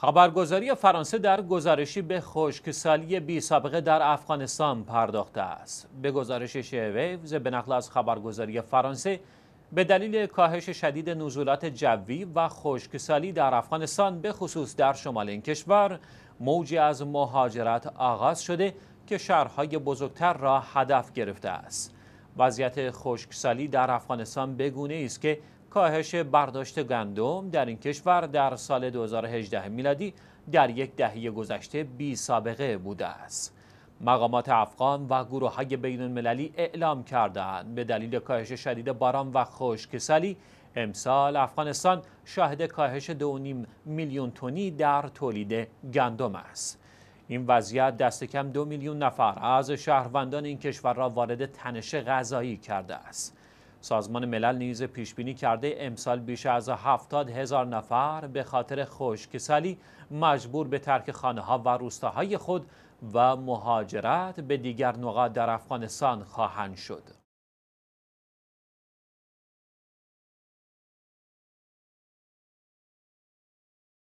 خبرگزاری فرانسه در گزارشی به خشکسالی بی سابقه در افغانستان پرداخته است. به گزارش شیویوز به نقل از خبرگزاری فرانسه به دلیل کاهش شدید نزولات جوی و خشکسالی در افغانستان به خصوص در شمال این کشور موجی از مهاجرت آغاز شده که شهرهای بزرگتر را هدف گرفته است. وضعیت خشکسالی در افغانستان بگونه است که کاهش برداشت گندم در این کشور در سال 2018 میلادی در یک دهه گذشته بی سابقه بوده است. مقامات افغان و گروه های بین المللی اعلام کردند به دلیل کاهش شدید باران و خشکسالی امسال افغانستان شاهد کاهش 2.5 میلیون تنی در تولید گندم است. این وضعیت دست کم دو میلیون نفر از شهروندان این کشور را وارد تنش غذایی کرده است. سازمان ملل نیز پیش بینی کرده امسال بیش از 70 هزار نفر به خاطر خشکسالی مجبور به ترک خانه ها و روستاهای خود و مهاجرت به دیگر نقاط در افغانستان خواهند شد.